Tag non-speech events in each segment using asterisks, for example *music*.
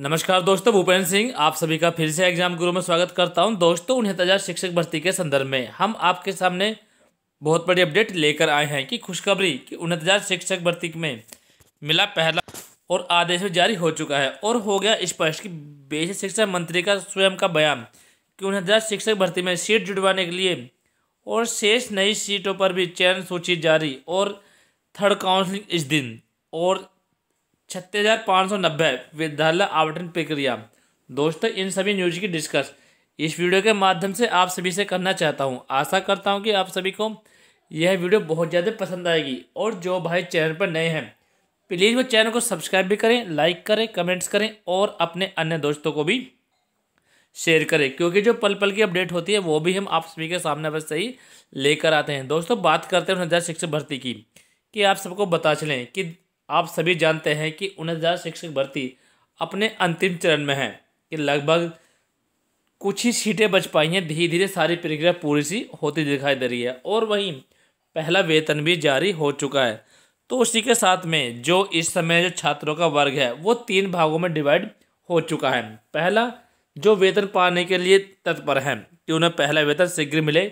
नमस्कार दोस्तों भूपेंद्र सिंह आप सभी का फिर से एग्जाम गुरु में स्वागत करता हूं दोस्तों उनहत्तर शिक्षक भर्ती के संदर्भ में हम आपके सामने बहुत बड़ी अपडेट लेकर आए हैं कि खुशखबरी कि उनहत्तर शिक्षक भर्ती में मिला पहला और आदेश भी जारी हो चुका है और हो गया स्पष्ट कि बेसिक शिक्षा मंत्री का स्वयं का बयान कि उनहत्तर शिक्षक भर्ती में सीट जुड़वाने के लिए और शेष नई सीटों पर भी चयन सूची जारी और थर्ड काउंसिलिंग इस दिन और छत्तीस हज़ार पाँच सौ नब्बे विद्यालय आवंटन प्रक्रिया दोस्तों इन सभी न्यूज की डिस्कस इस वीडियो के माध्यम से आप सभी से करना चाहता हूं आशा करता हूं कि आप सभी को यह वीडियो बहुत ज़्यादा पसंद आएगी और जो भाई चैनल पर नए हैं प्लीज़ वो चैनल को सब्सक्राइब भी करें लाइक करें कमेंट्स करें और अपने अन्य दोस्तों को भी शेयर करें क्योंकि जो पल पल की अपडेट होती है वो भी हम आप सभी के सामने बस सही लेकर आते हैं दोस्तों बात करते हैं हजार शिक्षक भर्ती की कि आप सबको बता चलें कि आप सभी जानते हैं कि उन्नीस हज़ार शिक्षक भर्ती अपने अंतिम चरण में है कि लगभग कुछ ही सीटें बच पाई हैं धीरे धीरे सारी प्रक्रिया पूरी सी होती दिखाई दे रही है और वहीं पहला वेतन भी जारी हो चुका है तो उसी के साथ में जो इस समय जो छात्रों का वर्ग है वो तीन भागों में डिवाइड हो चुका है पहला जो वेतन पाने के लिए तत्पर हैं कि उन्हें पहला वेतन शीघ्र मिले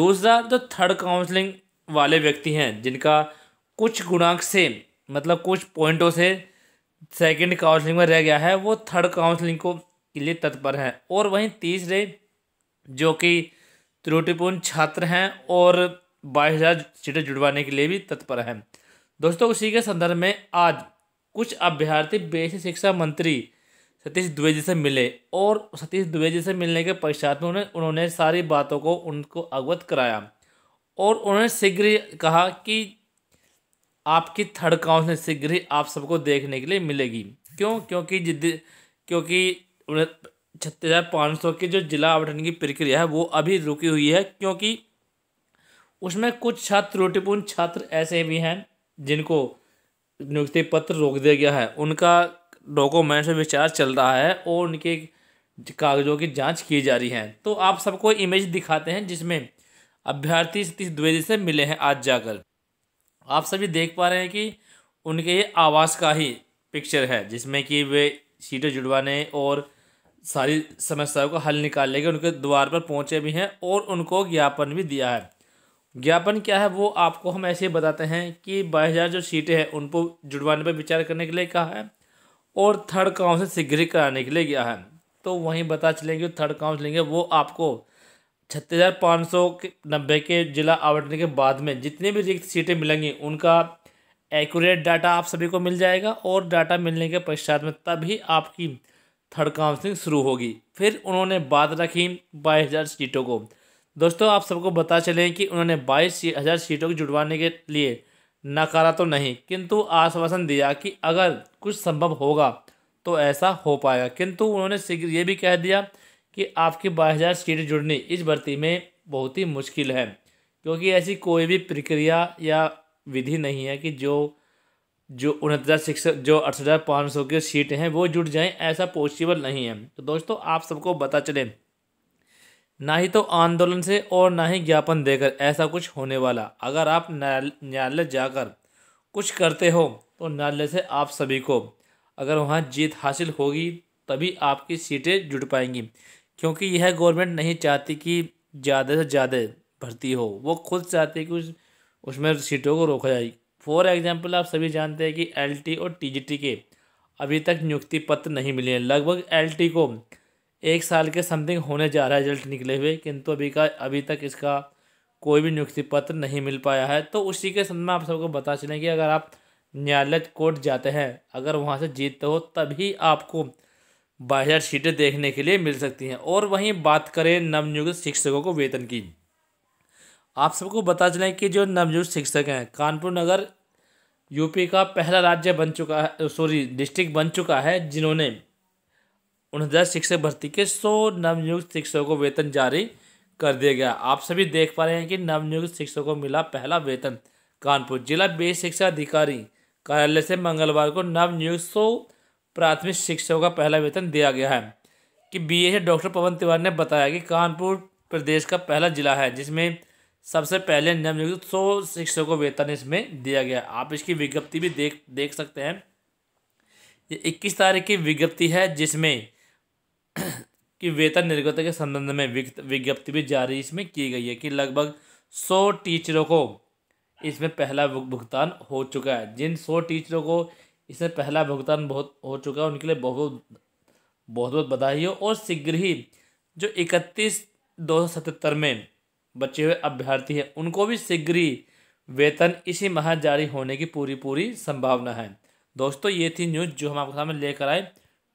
दूसरा जो थर्ड काउंसलिंग वाले व्यक्ति हैं जिनका कुछ गुणांक से मतलब कुछ पॉइंटों से सेकंड काउंसलिंग में रह गया है वो थर्ड काउंसलिंग को के लिए तत्पर हैं और वहीं तीसरे जो कि त्रुटिपूर्ण छात्र हैं और बाईस हज़ार सीटें जुड़वाने के लिए भी तत्पर हैं दोस्तों उसी के संदर्भ में आज कुछ अभ्यर्थी बेसिक शिक्षा मंत्री सतीश द्विवेदी से मिले और सतीश द्विवेदी से मिलने के पश्चात में उन्हें उन्होंने सारी बातों को उनको अवगत कराया और उन्होंने शीघ्र कहा कि आपकी थर्ड काउंसिल शीघ्र ही आप सबको देखने के लिए मिलेगी क्यों क्योंकि जिद क्योंकि छत्तीस हज़ार पाँच सौ की जो जिला आवंटन की प्रक्रिया है वो अभी रुकी हुई है क्योंकि उसमें कुछ छात्र त्रुटिपूर्ण छात्र ऐसे भी हैं जिनको नियुक्ति पत्र रोक दिया गया है उनका डॉक्यूमेंट विचार चल रहा है और उनके कागजों की जांच की जा रही है तो आप सबको इमेज दिखाते हैं जिसमें अभ्यर्थी सतीश द्विवेदी से मिले हैं आज जाकर आप सभी देख पा रहे हैं कि उनके ये आवास का ही पिक्चर है जिसमें कि वे सीटें जुड़वाने और सारी समस्याओं का हल निकालने के उनके द्वार पर पहुंचे भी हैं और उनको ज्ञापन भी दिया है ज्ञापन क्या है वो आपको हम ऐसे बताते हैं कि बाईस हज़ार जो सीटें हैं उनको जुड़वाने पर विचार करने के लिए कहा है और थर्ड काउंसिल शीघ्र कराने के लिए गया है तो वहीं बता चलेंगे थर्ड काउंसिलेंगे वो आपको छत्तीस हज़ार पाँच सौ नब्बे के जिला आवंटन के बाद में जितनी भी रिक्त सीटें मिलेंगी उनका एक्यूरेट डाटा आप सभी को मिल जाएगा और डाटा मिलने के पश्चात में तभी आपकी थर्ड काउंसलिंग शुरू होगी फिर उन्होंने बात रखी बाईस हज़ार सीटों को दोस्तों आप सबको बता चलें कि उन्होंने बाईस हज़ार सीटों को जुड़वाने के लिए नकारा तो नहीं किंतु आश्वासन दिया कि अगर कुछ संभव होगा तो ऐसा हो पाएगा किंतु उन्होंने शीघ्र ये भी कह दिया कि आपकी हज़ार सीट जुड़नी इस भर्ती में बहुत ही मुश्किल है क्योंकि ऐसी कोई भी प्रक्रिया या विधि नहीं है कि जो जो उनहत्तर शिक्षक जो अड़सठ हज़ार पाँच सौ की सीट हैं वो जुट जाएं ऐसा पॉसिबल नहीं है तो दोस्तों आप सबको पता चले ना ही तो आंदोलन से और ना ही ज्ञापन देकर ऐसा कुछ होने वाला अगर आप न्यायालय जाकर कुछ करते हो तो न्यायालय से आप सभी को अगर वहाँ जीत हासिल होगी तभी आपकी सीटें जुट पाएंगी क्योंकि यह गवर्नमेंट नहीं चाहती कि ज़्यादा से ज़्यादा भर्ती हो वो खुद है कि उस उसमें सीटों को रोका जाए फॉर एग्जांपल आप सभी जानते हैं कि एलटी और टीजीटी के अभी तक नियुक्ति पत्र नहीं मिले हैं लगभग एलटी को एक साल के समथिंग होने जा रहा है रिजल्ट निकले हुए किंतु अभी का अभी तक इसका कोई भी नियुक्ति पत्र नहीं मिल पाया है तो उसी के संबंध में आप सबको बता चलें कि अगर आप न्यायालय कोर्ट जाते हैं अगर वहाँ से जीतते हो तभी आपको बाहर सीटें देखने के लिए मिल सकती हैं और वहीं बात करें नवनियुक्त शिक्षकों को वेतन की आप सबको बता चलें कि जो नवनियुक्त शिक्षक हैं कानपुर नगर यूपी का पहला राज्य बन चुका है सॉरी डिस्ट्रिक्ट बन चुका है जिन्होंने उनहत्तर शिक्षक भर्ती के सौ नवनियुक्त शिक्षकों को वेतन जारी कर दिया गया आप सभी देख पा रहे हैं कि नवनियुक्त शिक्षकों को मिला पहला वेतन कानपुर जिला बेस शिक्षा अधिकारी कार्यालय से मंगलवार को नवनियुक्त सौ प्राथमिक शिक्षकों का पहला वेतन दिया गया है कि B A doctor Pawan Tiwari ने बताया कि कानपुर प्रदेश का पहला जिला है जिसमें सबसे पहले नवनियुक्त सौ शिक्षकों को वेतन इसमें दिया गया आप इसकी विज्ञप्ति भी देख देख सकते हैं ये इक्कीस तारीख की विज्ञप्ति है जिसमें *clears throat* कि वेतन निर्गत के संबंध में विज्ञप्ति भी जारी इसमें की गई है कि लगभग सौ टीचरों को इसमें पहला भुगतान हो चुका है जिन सौ टीचरों को इससे पहला भुगतान बहुत हो चुका है उनके लिए बहुत बहुत बहुत बधाई हो और शीघ्र ही जो इकतीस दो सतहत्तर में बचे हुए अभ्यर्थी हैं उनको भी शीघ्र ही वेतन इसी माह जारी होने की पूरी पूरी संभावना है दोस्तों ये थी न्यूज़ जो हम आपके सामने लेकर आए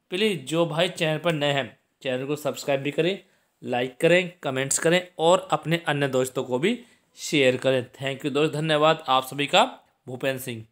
प्लीज़ जो भाई चैनल पर नए हैं चैनल को सब्सक्राइब भी करें लाइक करें कमेंट्स करें और अपने अन्य दोस्तों को भी शेयर करें थैंक यू दोस्त धन्यवाद आप सभी का भूपेंद्र सिंह